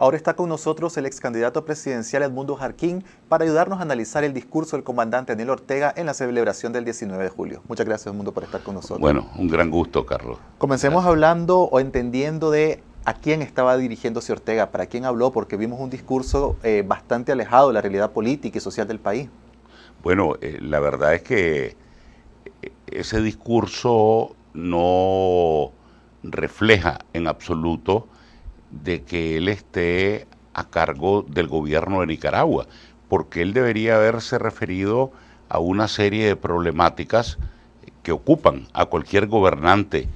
Ahora está con nosotros el ex candidato presidencial Edmundo Jarquín para ayudarnos a analizar el discurso del comandante Daniel Ortega en la celebración del 19 de julio. Muchas gracias Edmundo por estar con nosotros. Bueno, un gran gusto, Carlos. Comencemos hablando o entendiendo de a quién estaba dirigiéndose Ortega, para quién habló, porque vimos un discurso eh, bastante alejado de la realidad política y social del país. Bueno, eh, la verdad es que eh, ese discurso no refleja en absoluto de que él esté a cargo del gobierno de Nicaragua, porque él debería haberse referido a una serie de problemáticas que ocupan a cualquier gobernante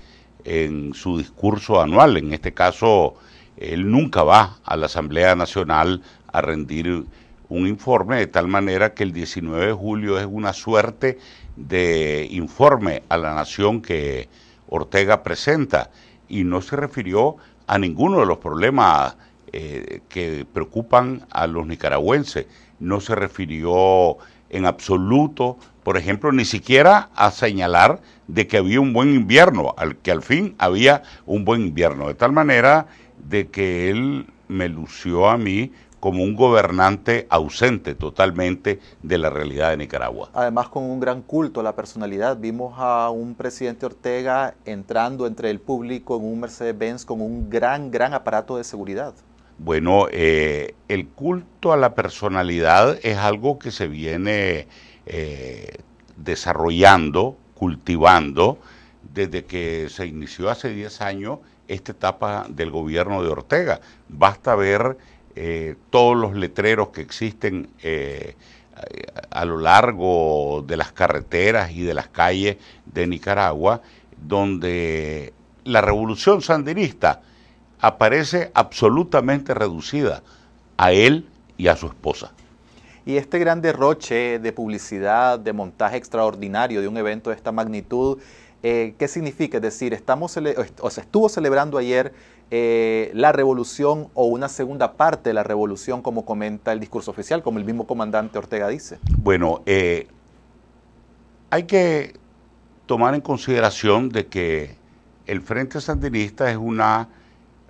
en su discurso anual. En este caso, él nunca va a la Asamblea Nacional a rendir un informe, de tal manera que el 19 de julio es una suerte de informe a la nación que Ortega presenta y no se refirió a ninguno de los problemas eh, que preocupan a los nicaragüenses. No se refirió en absoluto, por ejemplo, ni siquiera a señalar de que había un buen invierno, al que al fin había un buen invierno, de tal manera de que él me lució a mí como un gobernante ausente totalmente de la realidad de Nicaragua. Además, con un gran culto a la personalidad, vimos a un presidente Ortega entrando entre el público en un Mercedes-Benz con un gran, gran aparato de seguridad. Bueno, eh, el culto a la personalidad es algo que se viene eh, desarrollando, cultivando, desde que se inició hace 10 años esta etapa del gobierno de Ortega. Basta ver eh, todos los letreros que existen eh, a lo largo de las carreteras y de las calles de Nicaragua, donde la revolución sandinista aparece absolutamente reducida a él y a su esposa. Y este gran derroche de publicidad, de montaje extraordinario de un evento de esta magnitud, eh, ¿qué significa? Es decir, estamos o se estuvo celebrando ayer eh, la revolución o una segunda parte de la revolución, como comenta el discurso oficial, como el mismo comandante Ortega dice. Bueno, eh, hay que tomar en consideración de que el Frente Sandinista es una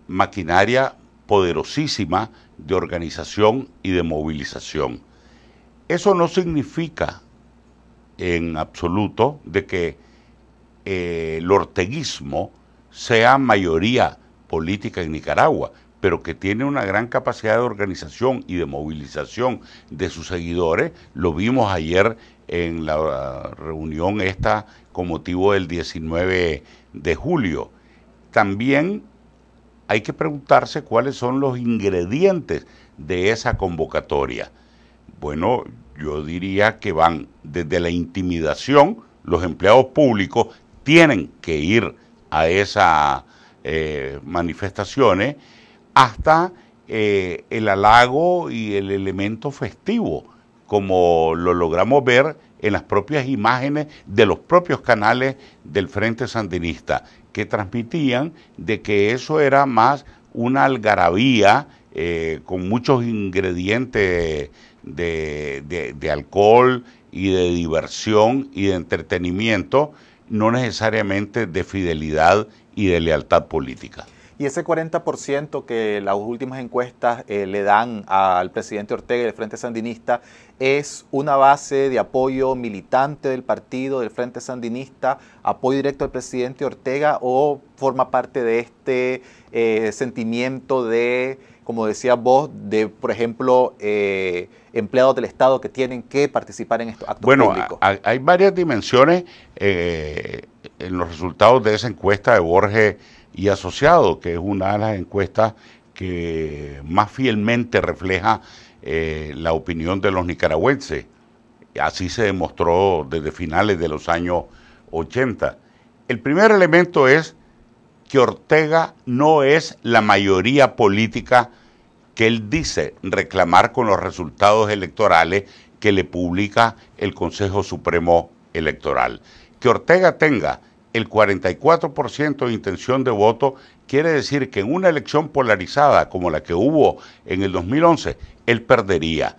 maquinaria poderosísima de organización y de movilización. Eso no significa en absoluto de que eh, el orteguismo sea mayoría política en Nicaragua, pero que tiene una gran capacidad de organización y de movilización de sus seguidores. Lo vimos ayer en la reunión esta con motivo del 19 de julio. También hay que preguntarse cuáles son los ingredientes de esa convocatoria. Bueno, yo diría que van desde la intimidación, los empleados públicos tienen que ir a esas eh, manifestaciones, hasta eh, el halago y el elemento festivo, como lo logramos ver en las propias imágenes de los propios canales del Frente Sandinista, que transmitían de que eso era más una algarabía eh, con muchos ingredientes de, alcohol y de diversión y de entretenimiento, no necesariamente de fidelidad y de lealtad política. Y ese 40% que las últimas encuestas eh, le dan al presidente Ortega y del Frente Sandinista es una base de apoyo militante del partido, del Frente Sandinista, apoyo directo al presidente Ortega o forma parte de este eh, sentimiento de como decías vos, de, por ejemplo, eh, empleados del Estado que tienen que participar en estos actos bueno, públicos? Bueno, hay varias dimensiones eh, en los resultados de esa encuesta de Borges y Asociado, que es una de las encuestas que más fielmente refleja eh, la opinión de los nicaragüenses. Así se demostró desde finales de los años 80. El primer elemento es que Ortega no es la mayoría política que él dice reclamar con los resultados electorales que le publica el Consejo Supremo Electoral. Que Ortega tenga el 44% de intención de voto quiere decir que en una elección polarizada como la que hubo en el 2011, él perdería.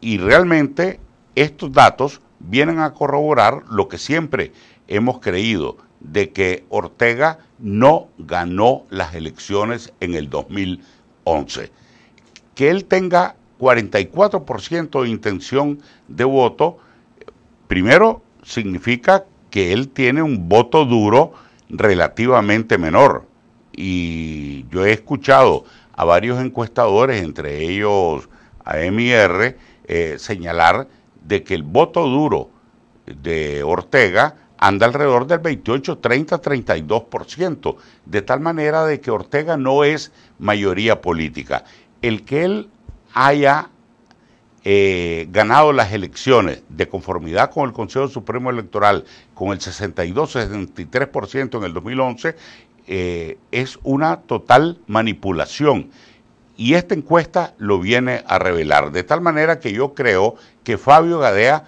Y realmente estos datos vienen a corroborar lo que siempre hemos creído, de que Ortega no ganó las elecciones en el 2011 11. Que él tenga 44% de intención de voto, primero significa que él tiene un voto duro relativamente menor. Y yo he escuchado a varios encuestadores, entre ellos a MIR, eh, señalar de que el voto duro de Ortega anda alrededor del 28, 30, 32%, de tal manera de que Ortega no es mayoría política. El que él haya eh, ganado las elecciones de conformidad con el Consejo Supremo Electoral con el 62-63% en el 2011 eh, es una total manipulación. Y esta encuesta lo viene a revelar. De tal manera que yo creo que Fabio Gadea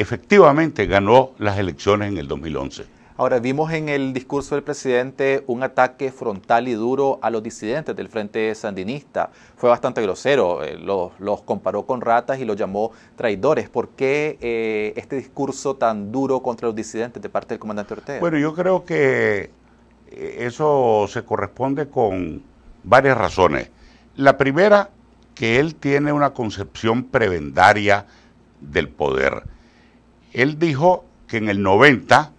efectivamente ganó las elecciones en el 2011. Ahora, vimos en el discurso del presidente un ataque frontal y duro a los disidentes del Frente Sandinista. Fue bastante grosero, eh, los, comparó con ratas y los llamó traidores. ¿Por qué eh, este discurso tan duro contra los disidentes de parte del comandante Ortega? Bueno, yo creo que eh, eso se corresponde con varias razones. La primera, que él tiene una concepción prebendaria del poder él dijo que en el 90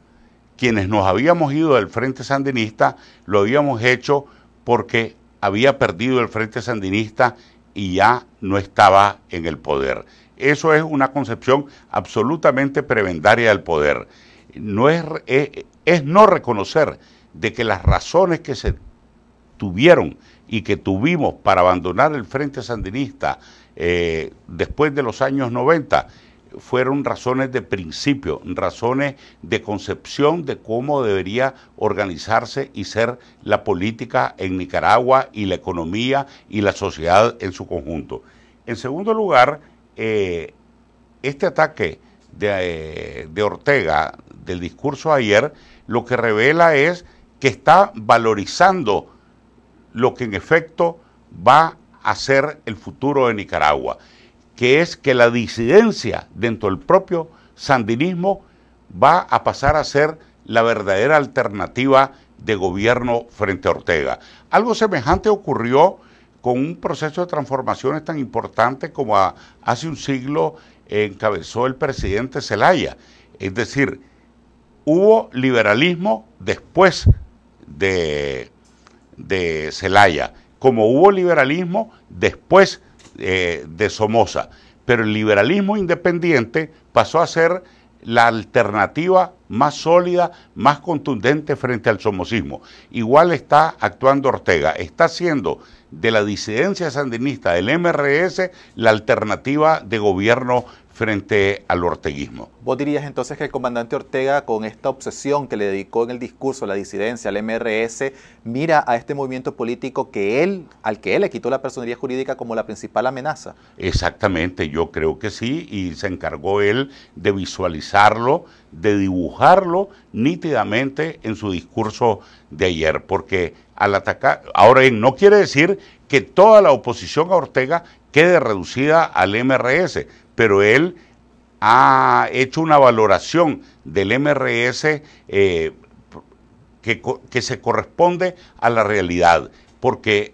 quienes nos habíamos ido del Frente Sandinista lo habíamos hecho porque había perdido el Frente Sandinista y ya no estaba en el poder. Eso es una concepción absolutamente prebendaria del poder. No es, eh, eh, es, no reconocer de que las razones que se tuvieron y que tuvimos para abandonar el Frente Sandinista eh, después de los años 90 fueron razones de principio, razones de concepción de cómo debería organizarse y ser la política en Nicaragua y la economía y la sociedad en su conjunto. En segundo lugar, eh, este ataque de, eh, de Ortega del discurso ayer lo que revela es que está valorizando lo que en efecto va a ser el futuro de Nicaragua que es que la disidencia dentro del propio sandinismo va a pasar a ser la verdadera alternativa de gobierno frente a Ortega. Algo semejante ocurrió con un proceso de transformaciones tan importante como hace un siglo encabezó el presidente Zelaya. Es decir, hubo liberalismo después de, de Zelaya, como hubo liberalismo después eh, de Somoza. Pero el liberalismo independiente pasó a ser la alternativa más sólida, más contundente frente al somocismo. Igual está actuando Ortega, está siendo de la disidencia sandinista del MRS la alternativa de gobierno frente al orteguismo. ¿Vos dirías entonces que el comandante Ortega, con esta obsesión que le dedicó en el discurso la disidencia, al MRS, mira a este movimiento político que él, al que él le quitó la personería jurídica como la principal amenaza? Exactamente, yo creo que sí, y se encargó él de visualizarlo, de dibujarlo nítidamente en su discurso de ayer, porque al atacar, ahora no quiere decir que toda la oposición a Ortega quede reducida al MRS, pero él ha hecho una valoración del MRS eh, que, se corresponde a la realidad, porque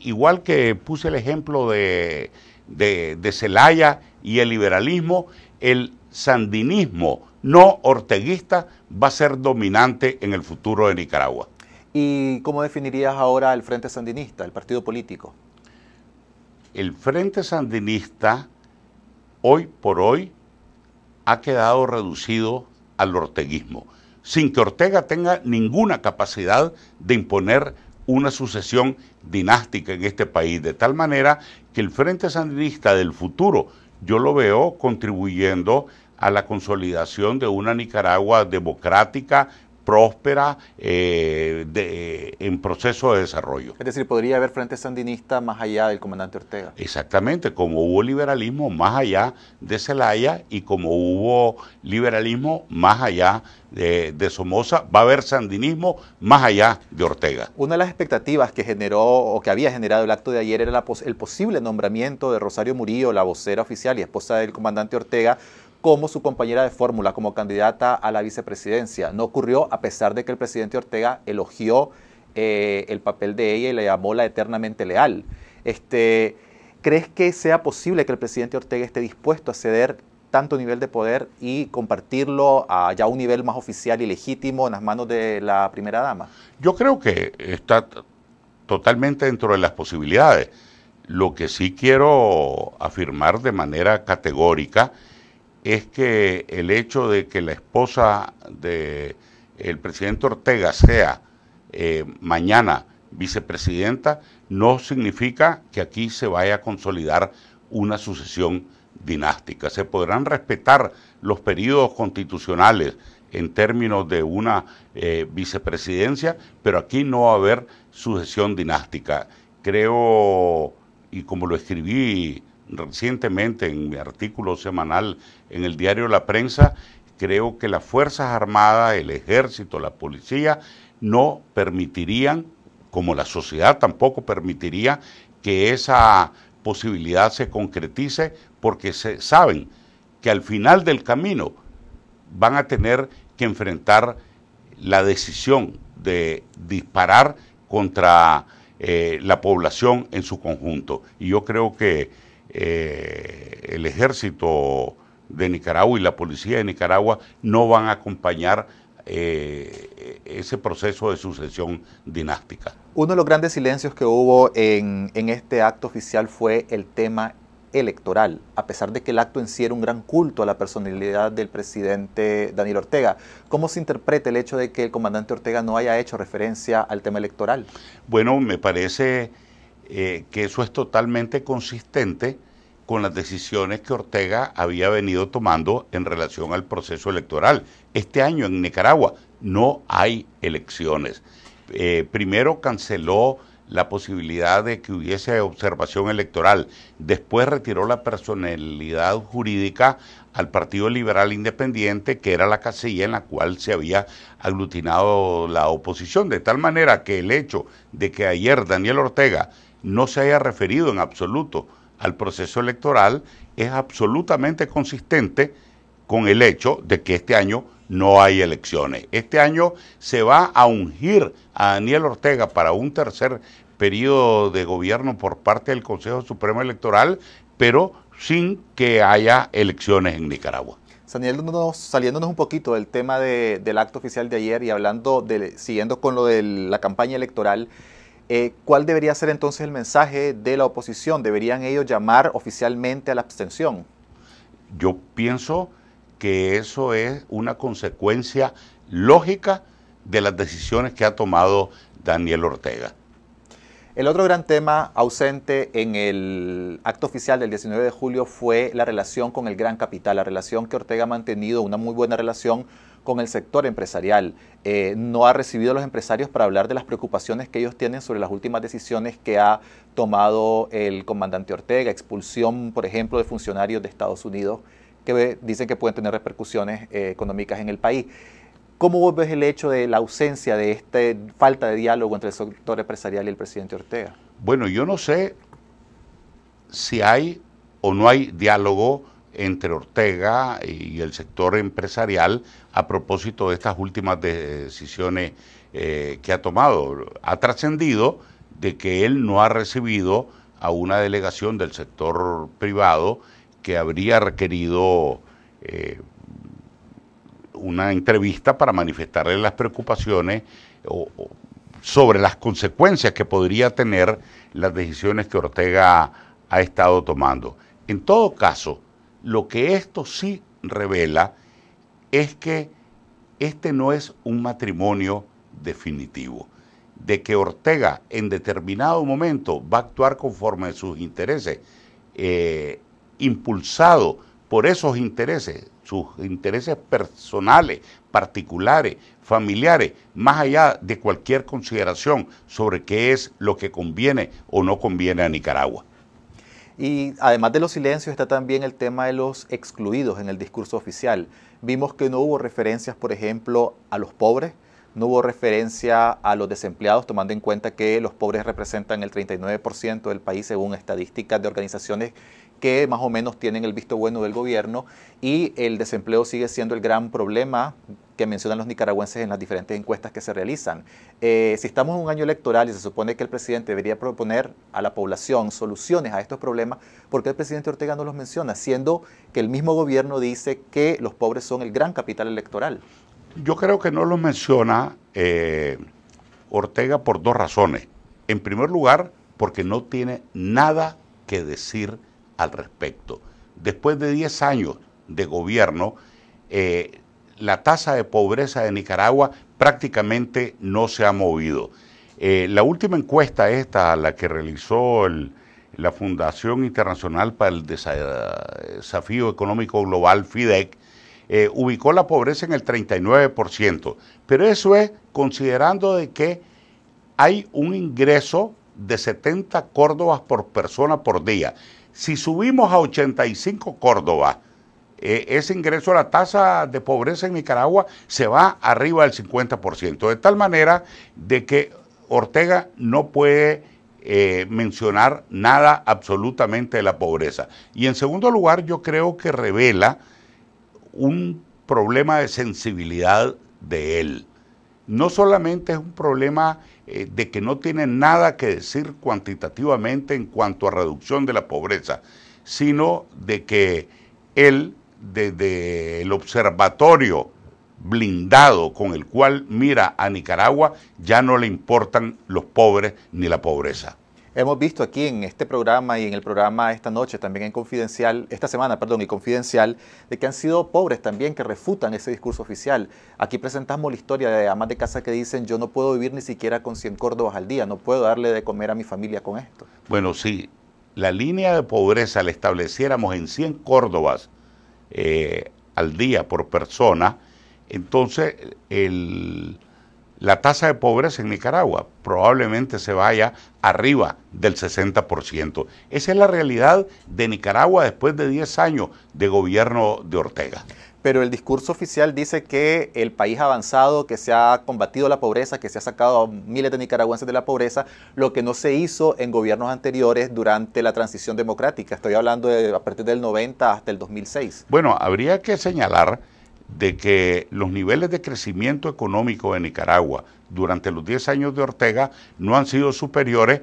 igual que puse el ejemplo de, de, de, Celaya y el liberalismo, el sandinismo no orteguista va a ser dominante en el futuro de Nicaragua. ¿Y cómo definirías ahora el Frente Sandinista, el partido político? El Frente Sandinista, hoy por hoy, ha quedado reducido al orteguismo, sin que Ortega tenga ninguna capacidad de imponer una sucesión dinástica en este país, de tal manera que el Frente Sandinista del futuro yo lo veo contribuyendo a la consolidación de una Nicaragua democrática, próspera, eh, de, eh, en proceso de desarrollo. Es decir, podría haber frente sandinista más allá del comandante Ortega. Exactamente, como hubo liberalismo más allá de Celaya y como hubo liberalismo más allá de, de, Somoza, va a haber sandinismo más allá de Ortega. Una de las expectativas que generó o que había generado el acto de ayer era el posible nombramiento de Rosario Murillo, la vocera oficial y esposa del comandante Ortega, como su compañera de fórmula, como candidata a la vicepresidencia. No ocurrió a pesar de que el presidente Ortega elogió eh, el papel de ella y la llamó la eternamente leal. Este, ¿Crees que sea posible que el presidente Ortega esté dispuesto a ceder tanto nivel de poder y compartirlo a un nivel más oficial y legítimo en las manos de la primera dama? Yo creo que está totalmente dentro de las posibilidades. Lo que sí quiero afirmar de manera categórica es que el hecho de que la esposa del presidente Ortega sea eh, mañana vicepresidenta no significa que aquí se vaya a consolidar una sucesión dinástica. Se podrán respetar los periodos constitucionales en términos de una eh, vicepresidencia, pero aquí no va a haber sucesión dinástica. Creo, y como lo escribí recientemente en mi artículo semanal en el diario La Prensa, creo que las Fuerzas Armadas, el Ejército, la Policía no permitirían, como la sociedad tampoco permitiría, que esa posibilidad se concretice porque se saben que al final del camino van a tener que enfrentar la decisión de disparar contra eh, la población en su conjunto. Y yo creo que eh, el ejército de Nicaragua y la policía de Nicaragua no van a acompañar eh, ese proceso de sucesión dinástica. Uno de los grandes silencios que hubo en, en, este acto oficial fue el tema electoral, a pesar de que el acto en un gran culto a la personalidad del presidente Daniel Ortega. ¿Cómo se interpreta el hecho de que el comandante Ortega no haya hecho referencia al tema electoral? Bueno, me parece eh, que eso es totalmente consistente con las decisiones que Ortega había venido tomando en relación al proceso electoral. Este año en Nicaragua no hay elecciones. Eh, primero canceló la posibilidad de que hubiese observación electoral. Después retiró la personalidad jurídica al Partido Liberal Independiente, que era la casilla en la cual se había aglutinado la oposición, de tal manera que el hecho de que ayer Daniel Ortega no se haya referido en absoluto al proceso electoral es absolutamente consistente con el hecho de que este año no hay elecciones. Este año se va a ungir a Daniel Ortega para un tercer periodo de gobierno por parte del Consejo Supremo Electoral, pero sin que haya elecciones en Nicaragua. Daniel, saliéndonos un poquito del tema del acto oficial de ayer y hablando, de, siguiendo con lo de la campaña electoral, eh, ¿Cuál debería ser entonces el mensaje de la oposición? ¿Deberían ellos llamar oficialmente a la abstención? Yo pienso que eso es una consecuencia lógica de las decisiones que ha tomado Daniel Ortega. El otro gran tema ausente en el acto oficial del 19 de julio fue la relación con el gran capital, la relación que Ortega ha mantenido, una muy buena relación con el sector empresarial, eh, no ha recibido a los empresarios para hablar de las preocupaciones que ellos tienen sobre las últimas decisiones que ha tomado el comandante Ortega, expulsión, por ejemplo, de funcionarios de Estados Unidos que dicen que pueden tener repercusiones eh, económicas en el país. ¿Cómo vos ves el hecho de la ausencia de esta falta de diálogo entre el sector empresarial y el presidente Ortega? Bueno, yo no sé si hay o no hay diálogo entre Ortega y el sector empresarial a propósito de estas últimas decisiones eh, que ha tomado. Ha trascendido de que él no ha recibido a una delegación del sector privado que habría requerido eh, una entrevista para manifestarle las preocupaciones sobre las consecuencias que podría tener las decisiones que Ortega ha estado tomando. En todo caso, lo que esto sí revela es que este no es un matrimonio definitivo, de que Ortega en determinado momento va a actuar conforme a sus intereses, eh, impulsado por esos intereses, sus intereses personales, particulares, familiares, más allá de cualquier consideración sobre qué es lo que conviene o no conviene a Nicaragua. Y además de los silencios está también el tema de los excluidos en el discurso oficial. Vimos que no hubo referencias, por ejemplo, a los pobres, no hubo referencia a los desempleados, tomando en cuenta que los pobres representan el 39% del país según estadísticas de organizaciones que más o menos tienen el visto bueno del gobierno y el desempleo sigue siendo el gran problema mencionan los nicaragüenses en las diferentes encuestas que se realizan. Eh, si estamos en un año electoral y se supone que el presidente debería proponer a la población soluciones a estos problemas, ¿por qué el presidente Ortega no los menciona? Siendo que el mismo gobierno dice que los pobres son el gran capital electoral. Yo creo que no lo menciona eh, Ortega por dos razones. En primer lugar, porque no tiene nada que decir al respecto. Después de 10 años de gobierno, eh, la tasa de pobreza de Nicaragua prácticamente no se ha movido. Eh, la última encuesta esta, la que realizó la Fundación Internacional para el Desafío Económico Global, FIDEC, eh, ubicó la pobreza en el 39%, pero eso es considerando de que hay un ingreso de 70 córdobas por persona por día. Si subimos a 85 córdobas, eh, ese ingreso, la tasa de pobreza en Nicaragua se va arriba del 50%, de tal manera de que Ortega no puede eh, mencionar nada absolutamente de la pobreza. Y en segundo lugar, yo creo que revela un problema de sensibilidad de él. No solamente es un problema eh, de que no tiene nada que decir cuantitativamente en cuanto a reducción de la pobreza, sino de que él desde el observatorio blindado con el cual mira a Nicaragua, ya no le importan los pobres ni la pobreza. Hemos visto aquí en este programa y en el programa esta noche también en Confidencial, esta semana, perdón, y Confidencial, de que han sido pobres también que refutan ese discurso oficial. Aquí presentamos la historia de amas de casa que dicen yo no puedo vivir ni siquiera con 100 córdobas al día, no puedo darle de comer a mi familia con esto. Bueno, sí, la línea de pobreza la estableciéramos en 100 córdobas eh, al día por persona, entonces la tasa de pobreza en Nicaragua probablemente se vaya arriba del 60%. Esa es la realidad de Nicaragua después de 10 años de gobierno de Ortega pero el discurso oficial dice que el país ha avanzado, que se ha combatido la pobreza, que se ha sacado a miles de nicaragüenses de la pobreza, lo que no se hizo en gobiernos anteriores durante la transición democrática. Estoy hablando de a partir del 90 hasta el 2006. Bueno, habría que señalar de que los niveles de crecimiento económico de Nicaragua durante los 10 años de Ortega no han sido superiores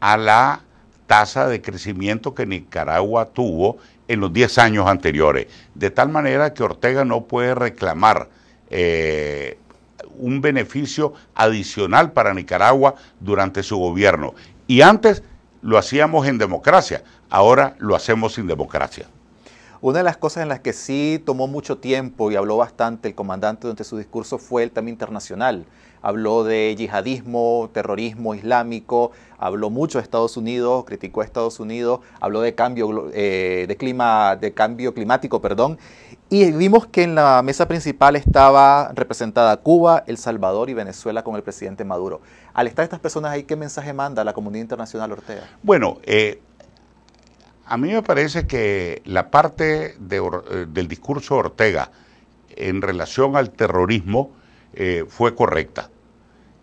a la tasa de crecimiento que Nicaragua tuvo en los 10 años anteriores, de tal manera que Ortega no puede reclamar eh, un beneficio adicional para Nicaragua durante su gobierno. Y antes lo hacíamos en democracia, ahora lo hacemos sin democracia. Una de las cosas en las que sí tomó mucho tiempo y habló bastante el comandante durante su discurso fue el tema internacional habló de yihadismo, terrorismo islámico, habló mucho de Estados Unidos, criticó a Estados Unidos, habló de cambio, eh, de clima, de cambio climático, perdón, y vimos que en la mesa principal estaba representada Cuba, El Salvador y Venezuela con el presidente Maduro. Al estar estas personas ahí, ¿qué mensaje manda la comunidad internacional Ortega? Bueno, eh, a mí me parece que la parte eh, del discurso Ortega en relación al terrorismo, eh, fue correcta.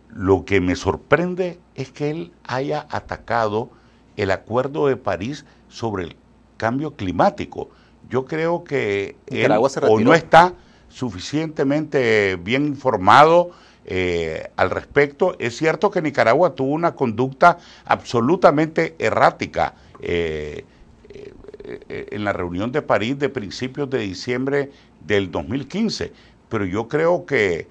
Lo que me sorprende es que él haya atacado el Acuerdo de París sobre el cambio climático. Yo creo que él o no está suficientemente bien informado eh, al respecto. Es cierto que Nicaragua tuvo una conducta absolutamente errática eh, en la reunión de París de principios de diciembre del 2015, pero yo creo que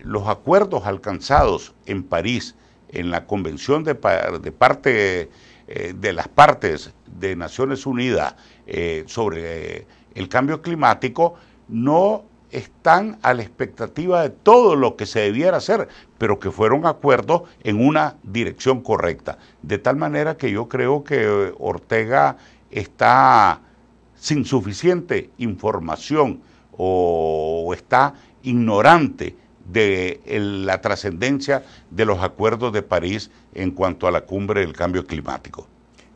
los acuerdos alcanzados en París en la Convención de, parte eh, de las partes de Naciones Unidas eh, sobre eh, el cambio climático no están a la expectativa de todo lo que se debiera hacer, pero que fueron acuerdos en una dirección correcta. De tal manera que yo creo que Ortega está sin suficiente información o está ignorante de la trascendencia de los acuerdos de París en cuanto a la cumbre del cambio climático.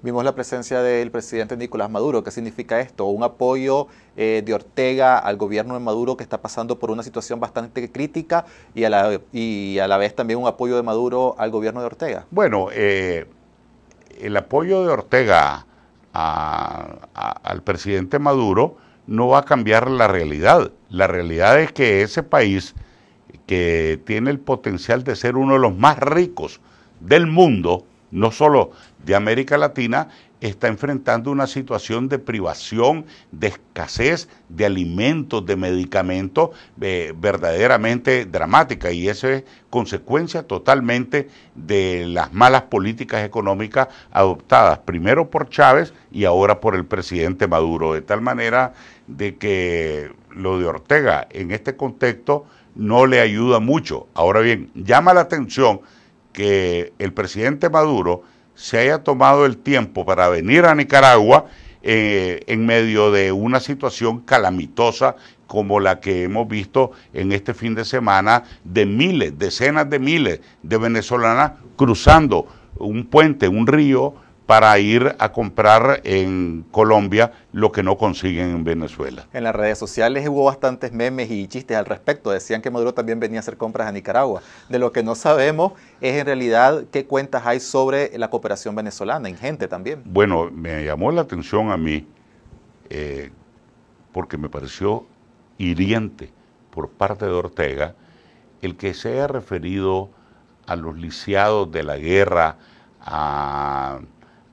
Vimos la presencia del presidente Nicolás Maduro. ¿Qué significa esto? Un apoyo eh, de Ortega al gobierno de Maduro que está pasando por una situación bastante crítica y a la, y a la vez también un apoyo de Maduro al gobierno de Ortega. Bueno, eh, el apoyo de Ortega al presidente Maduro no va a cambiar la realidad. La realidad es que ese país que tiene el potencial de ser uno de los más ricos del mundo, no solo de América Latina, está enfrentando una situación de privación, de escasez de alimentos, de medicamentos eh, verdaderamente dramática y esa es consecuencia totalmente de las malas políticas económicas adoptadas primero por Chávez y ahora por el presidente Maduro, de tal manera de que lo de Ortega en este contexto no le ayuda mucho. Ahora bien, llama la atención que el presidente Maduro se haya tomado el tiempo para venir a Nicaragua eh, en medio de una situación calamitosa como la que hemos visto en este fin de semana de miles, decenas de miles de venezolanas cruzando un puente, un río, para ir a comprar en Colombia lo que no consiguen en Venezuela. En las redes sociales hubo bastantes memes y chistes al respecto. Decían que Maduro también venía a hacer compras a Nicaragua. De lo que no sabemos es en realidad qué cuentas hay sobre la cooperación venezolana, en gente también. Bueno, me llamó la atención a mí eh, porque me pareció hiriente por parte de Ortega el que se haya referido a los lisiados de la guerra, a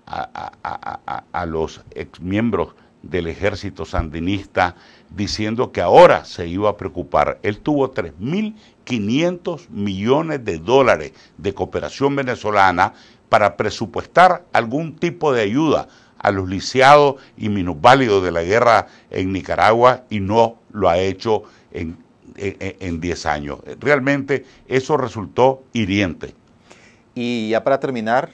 a, los exmiembros del ejército sandinista diciendo que ahora se iba a preocupar. Él tuvo 3.500 millones de dólares de cooperación venezolana para presupuestar algún tipo de ayuda a los lisiados y minusválidos de la guerra en Nicaragua y no lo ha hecho en, en 10 años. Realmente eso resultó hiriente. Y ya para terminar,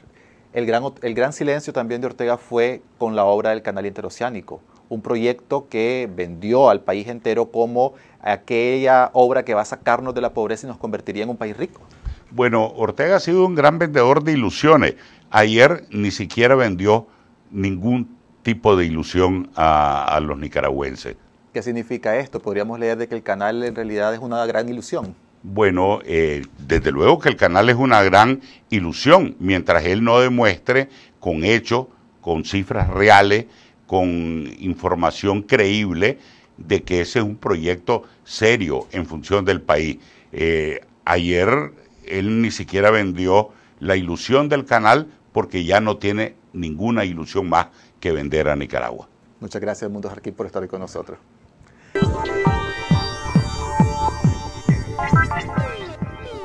el gran, silencio también de Ortega fue con la obra del canal interoceánico, un proyecto que vendió al país entero como aquella obra que va a sacarnos de la pobreza y nos convertiría en un país rico. Bueno, Ortega ha sido un gran vendedor de ilusiones. Ayer ni siquiera vendió ningún tipo de ilusión a, a los nicaragüenses. ¿Qué significa esto? Podríamos leer de que el canal en realidad es una gran ilusión. Bueno, eh, desde luego que el canal es una gran ilusión, mientras él no demuestre con hechos, con cifras reales, con información creíble de que ese es un proyecto serio en función del país. Eh, ayer él ni siquiera vendió la ilusión del canal porque ya no tiene ninguna ilusión más que vender a Nicaragua. Muchas gracias, Mundo Jarquín, por estar hoy con nosotros.